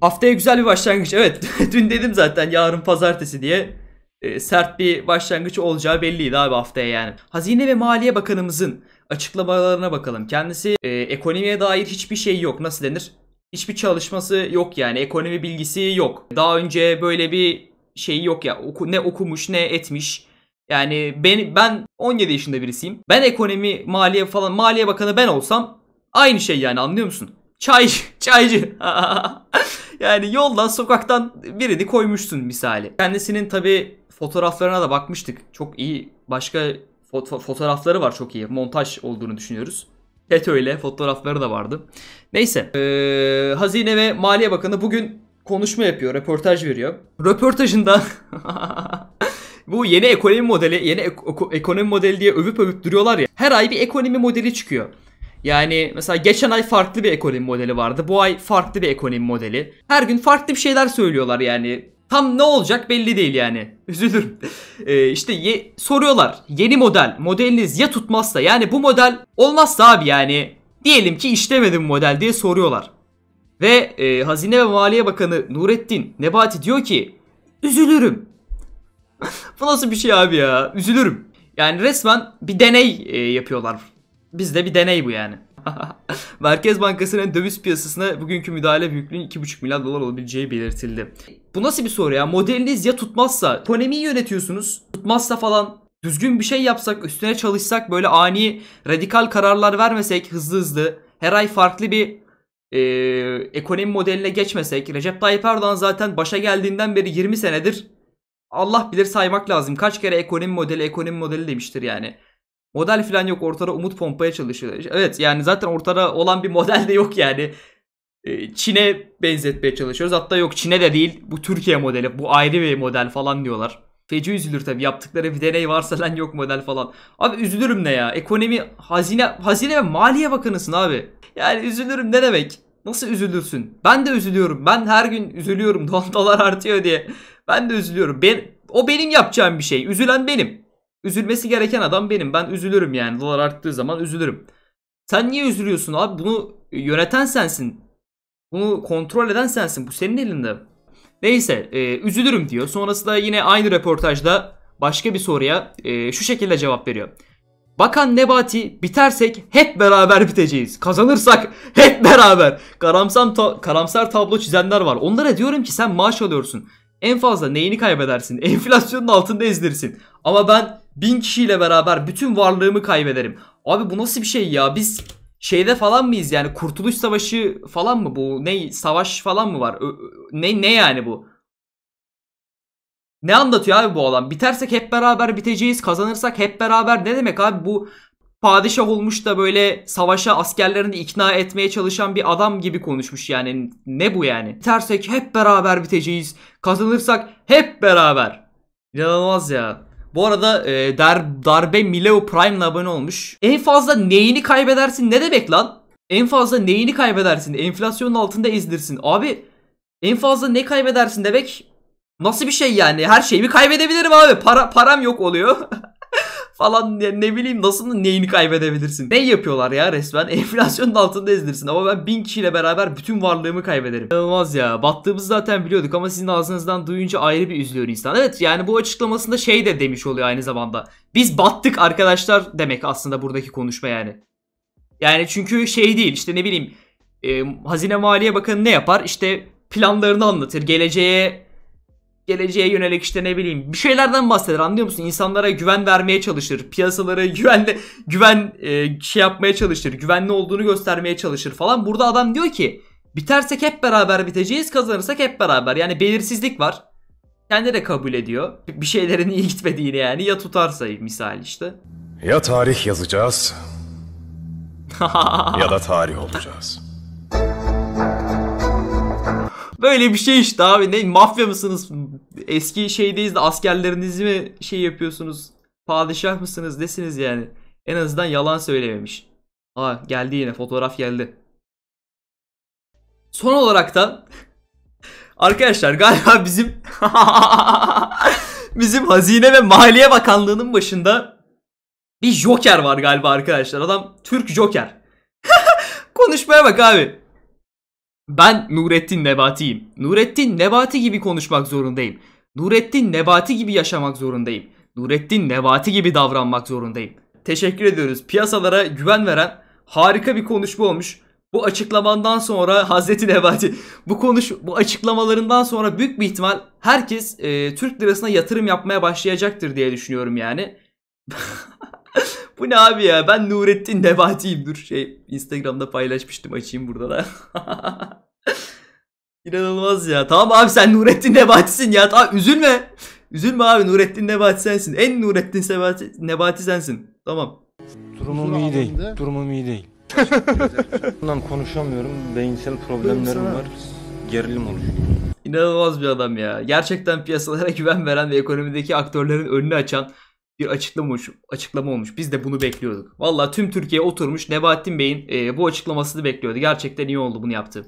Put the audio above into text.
Haftaya güzel bir başlangıç. Evet dün dedim zaten yarın pazartesi diye. E, sert bir başlangıç olacağı belliydi abi haftaya yani. Hazine ve Maliye Bakanımızın açıklamalarına bakalım. Kendisi e, ekonomiye dair hiçbir şey yok. Nasıl denir? Hiçbir çalışması yok yani. Ekonomi bilgisi yok. Daha önce böyle bir şey yok ya. Oku, ne okumuş ne etmiş. Yani ben, ben 17 yaşında birisiyim. Ben ekonomi, maliye falan, maliye bakanı ben olsam aynı şey yani anlıyor musun? Çay, çaycı. yani yoldan sokaktan birini koymuşsun misali. Kendisinin tabi fotoğraflarına da bakmıştık. Çok iyi başka foto- fotoğrafları var çok iyi. Montaj olduğunu düşünüyoruz. ile fotoğrafları da vardı. Neyse. Ee, Hazine ve Maliye Bakanı bugün konuşma yapıyor, röportaj veriyor. Röportajında bu yeni ekonomi modeli, yeni ek- ekonomi modeli diye övüp övüp duruyorlar ya. Her ay bir ekonomi modeli çıkıyor. Yani mesela geçen ay farklı bir ekonomi modeli vardı. Bu ay farklı bir ekonomi modeli. Her gün farklı bir şeyler söylüyorlar yani. Tam ne olacak belli değil yani. Üzülürüm. Ee, işte ye, soruyorlar. Yeni model. Modeliniz ya tutmazsa yani bu model olmazsa abi yani. Diyelim ki işlemedi bu model diye soruyorlar. Ve e, Hazine ve Maliye Bakanı Nurettin Nebati diyor ki üzülürüm. bu nasıl bir şey abi ya? Üzülürüm. Yani resmen bir deney e, yapıyorlar Bizde bir deney bu yani. Merkez Bankası'nın döviz piyasasına bugünkü müdahale büyüklüğünün 2,5 milyar dolar olabileceği belirtildi. Bu nasıl bir soru ya? Modeliniz ya tutmazsa, ekonomiyi yönetiyorsunuz, tutmazsa falan düzgün bir şey yapsak, üstüne çalışsak, böyle ani radikal kararlar vermesek hızlı hızlı, her ay farklı bir e, ekonomi modeline geçmesek, Recep Tayyip Erdoğan zaten başa geldiğinden beri 20 senedir Allah bilir saymak lazım. Kaç kere ekonomi modeli, ekonomi modeli demiştir yani. Model falan yok ortada umut pompaya çalışıyor. Evet yani zaten ortada olan bir model de yok yani. Ee, Çin'e benzetmeye çalışıyoruz. Hatta yok Çin'e de değil bu Türkiye modeli bu ayrı bir model falan diyorlar. Feci üzülür tabii yaptıkları bir deney varsa lan yok model falan. Abi üzülürüm ne ya ekonomi hazine hazine ve maliye bakanısın abi. Yani üzülürüm ne demek? Nasıl üzülürsün? Ben de üzülüyorum. Ben her gün üzülüyorum. Dolar artıyor diye. Ben de üzülüyorum. Ben, o benim yapacağım bir şey. Üzülen benim. Üzülmesi gereken adam benim. Ben üzülürüm yani. Dolar arttığı zaman üzülürüm. Sen niye üzülüyorsun abi? Bunu yöneten sensin. Bunu kontrol eden sensin. Bu senin elinde. Neyse e, üzülürüm diyor. Sonrasında yine aynı röportajda başka bir soruya e, şu şekilde cevap veriyor. Bakan Nebati bitersek hep beraber biteceğiz. Kazanırsak hep beraber. Karamsar, ta- karamsar tablo çizenler var. Onlara diyorum ki sen maaş alıyorsun. En fazla neyini kaybedersin? Enflasyonun altında ezdirsin. Ama ben Bin kişiyle beraber bütün varlığımı kaybederim. Abi bu nasıl bir şey ya? Biz şeyde falan mıyız yani? Kurtuluş Savaşı falan mı bu? Ne savaş falan mı var? ne ne yani bu? Ne anlatıyor abi bu adam? Bitersek hep beraber biteceğiz. Kazanırsak hep beraber ne demek abi bu? Padişah olmuş da böyle savaşa askerlerini ikna etmeye çalışan bir adam gibi konuşmuş yani. Ne bu yani? Bitersek hep beraber biteceğiz. Kazanırsak hep beraber. İnanılmaz ya. Bu arada e, der, darbe Mileo Prime'la abone olmuş. En fazla neyini kaybedersin ne demek lan? En fazla neyini kaybedersin? Enflasyonun altında ezdirsin. Abi en fazla ne kaybedersin demek nasıl bir şey yani? Her şeyimi kaybedebilirim abi. Para param yok oluyor. falan ne, ne bileyim nasıl neyini kaybedebilirsin? Ne yapıyorlar ya resmen? Enflasyonun altında ezilirsin ama ben bin kişiyle beraber bütün varlığımı kaybederim. Olmaz ya. Battığımızı zaten biliyorduk ama sizin ağzınızdan duyunca ayrı bir üzülüyor insan. Evet yani bu açıklamasında şey de demiş oluyor aynı zamanda. Biz battık arkadaşlar demek aslında buradaki konuşma yani. Yani çünkü şey değil işte ne bileyim e, Hazine Maliye Bakanı ne yapar? İşte planlarını anlatır. Geleceğe geleceğe yönelik işte ne bileyim bir şeylerden bahseder anlıyor musun? İnsanlara güven vermeye çalışır. Piyasalara güvenle güven e, şey yapmaya çalışır. Güvenli olduğunu göstermeye çalışır falan. Burada adam diyor ki bitersek hep beraber biteceğiz kazanırsak hep beraber. Yani belirsizlik var. Kendi de kabul ediyor. Bir şeylerin iyi gitmediğini yani ya tutarsa misal işte. Ya tarih yazacağız ya da tarih olacağız. Böyle bir şey işte abi. Ne mafya mısınız? Eski şeydeyiz de askerlerinizi mi şey yapıyorsunuz? Padişah mısınız desiniz yani. En azından yalan söylememiş. Aa geldi yine fotoğraf geldi. Son olarak da arkadaşlar galiba bizim bizim Hazine ve Maliye Bakanlığı'nın başında bir Joker var galiba arkadaşlar. Adam Türk Joker. Konuşmaya bak abi. Ben Nurettin Nebati'yim. Nurettin Nebati gibi konuşmak zorundayım. Nurettin Nebati gibi yaşamak zorundayım. Nurettin Nebati gibi davranmak zorundayım. Teşekkür ediyoruz. Piyasalara güven veren harika bir konuşma olmuş. Bu açıklamandan sonra Hazreti Nebati bu konuş bu açıklamalarından sonra büyük bir ihtimal herkes e, Türk lirasına yatırım yapmaya başlayacaktır diye düşünüyorum yani. Bu ne abi ya? Ben Nurettin Nebati'yim. Dur şey Instagram'da paylaşmıştım. Açayım burada da. İnanılmaz ya. Tamam abi sen Nurettin Nebati'sin ya. Tamam üzülme. Üzülme abi Nurettin Nebati sensin. En Nurettin Sebati, Nebati sensin. Tamam. Durumum iyi değil. Durumum iyi değil. Bundan konuşamıyorum. Beyinsel problemlerim var. Gerilim oluyor. İnanılmaz bir adam ya. Gerçekten piyasalara güven veren ve ekonomideki aktörlerin önünü açan bir açıklama olmuş, açıklama olmuş. Biz de bunu bekliyorduk. Valla tüm Türkiye oturmuş Nebahattin Bey'in e, bu açıklamasını bekliyordu. Gerçekten iyi oldu bunu yaptı.